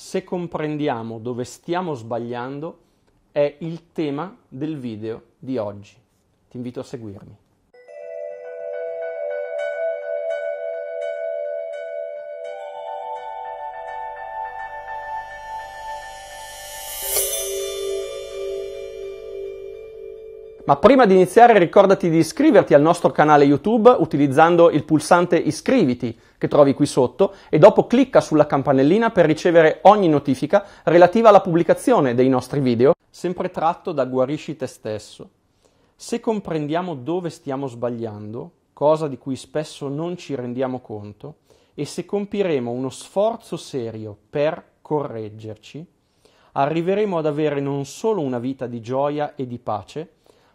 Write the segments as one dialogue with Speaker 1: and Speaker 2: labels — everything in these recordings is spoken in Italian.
Speaker 1: se comprendiamo dove stiamo sbagliando, è il tema del video di oggi. Ti invito a seguirmi. Ma prima di iniziare ricordati di iscriverti al nostro canale YouTube utilizzando il pulsante iscriviti che trovi qui sotto e dopo clicca sulla campanellina per ricevere ogni notifica relativa alla pubblicazione dei nostri video, sempre tratto da Guarisci te stesso. Se comprendiamo dove stiamo sbagliando, cosa di cui spesso non ci rendiamo conto, e se compiremo uno sforzo serio per correggerci, arriveremo ad avere non solo una vita di gioia e di pace,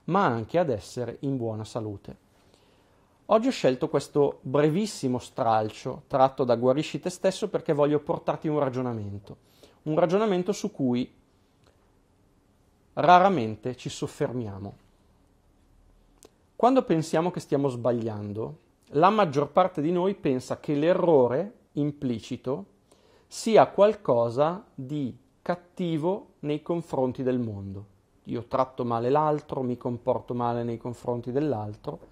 Speaker 1: ma anche ad essere in buona salute. Oggi ho scelto questo brevissimo stralcio tratto da Guarisci te stesso perché voglio portarti un ragionamento, un ragionamento su cui raramente ci soffermiamo. Quando pensiamo che stiamo sbagliando, la maggior parte di noi pensa che l'errore implicito sia qualcosa di cattivo nei confronti del mondo io tratto male l'altro, mi comporto male nei confronti dell'altro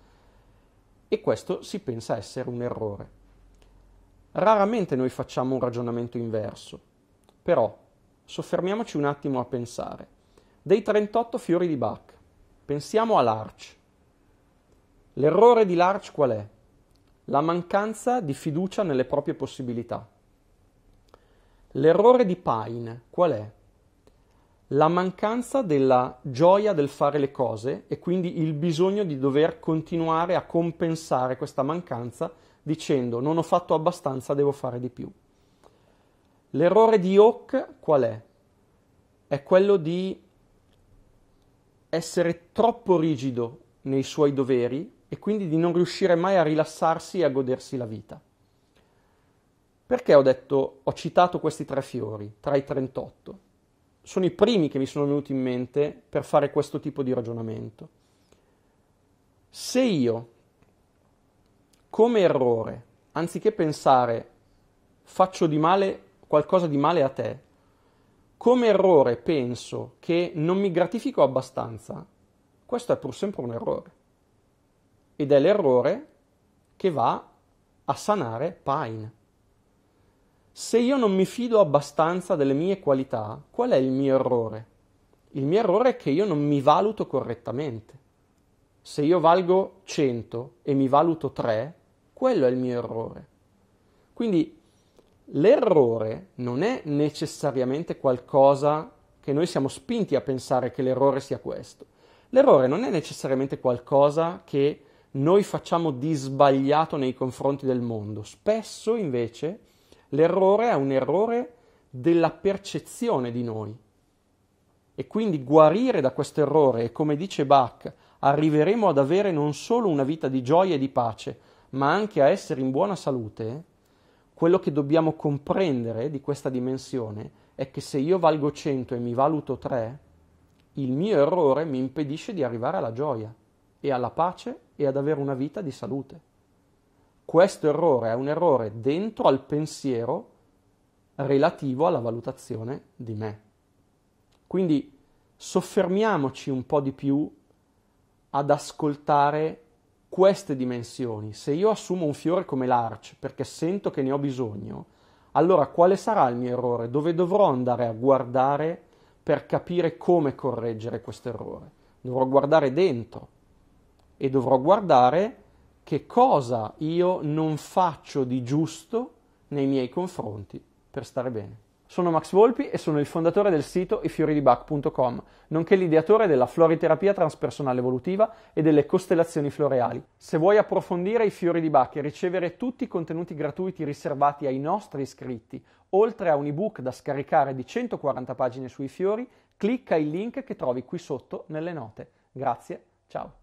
Speaker 1: e questo si pensa essere un errore. Raramente noi facciamo un ragionamento inverso, però soffermiamoci un attimo a pensare. Dei 38 fiori di Bach, pensiamo a Larch. L'errore di Larch qual è? La mancanza di fiducia nelle proprie possibilità. L'errore di Pine qual è? la mancanza della gioia del fare le cose e quindi il bisogno di dover continuare a compensare questa mancanza dicendo non ho fatto abbastanza, devo fare di più. L'errore di Hawk qual è? È quello di essere troppo rigido nei suoi doveri e quindi di non riuscire mai a rilassarsi e a godersi la vita. Perché ho detto, ho citato questi tre fiori tra i 38? sono i primi che mi sono venuti in mente per fare questo tipo di ragionamento. Se io, come errore, anziché pensare faccio di male qualcosa di male a te, come errore penso che non mi gratifico abbastanza, questo è pur sempre un errore. Ed è l'errore che va a sanare Pine. Se io non mi fido abbastanza delle mie qualità, qual è il mio errore? Il mio errore è che io non mi valuto correttamente. Se io valgo 100 e mi valuto 3, quello è il mio errore. Quindi l'errore non è necessariamente qualcosa che noi siamo spinti a pensare che l'errore sia questo. L'errore non è necessariamente qualcosa che noi facciamo di sbagliato nei confronti del mondo. Spesso invece L'errore è un errore della percezione di noi. E quindi guarire da questo errore, e come dice Bach, arriveremo ad avere non solo una vita di gioia e di pace, ma anche a essere in buona salute, quello che dobbiamo comprendere di questa dimensione è che se io valgo 100 e mi valuto 3, il mio errore mi impedisce di arrivare alla gioia e alla pace e ad avere una vita di salute questo errore è un errore dentro al pensiero relativo alla valutazione di me. Quindi soffermiamoci un po' di più ad ascoltare queste dimensioni. Se io assumo un fiore come l'arch perché sento che ne ho bisogno, allora quale sarà il mio errore? Dove dovrò andare a guardare per capire come correggere questo errore? Dovrò guardare dentro e dovrò guardare che cosa io non faccio di giusto nei miei confronti per stare bene. Sono Max Volpi e sono il fondatore del sito ifioridibach.com, nonché l'ideatore della floriterapia transpersonale evolutiva e delle costellazioni floreali. Se vuoi approfondire i fiori di Bach e ricevere tutti i contenuti gratuiti riservati ai nostri iscritti, oltre a un ebook da scaricare di 140 pagine sui fiori, clicca il link che trovi qui sotto nelle note. Grazie, ciao.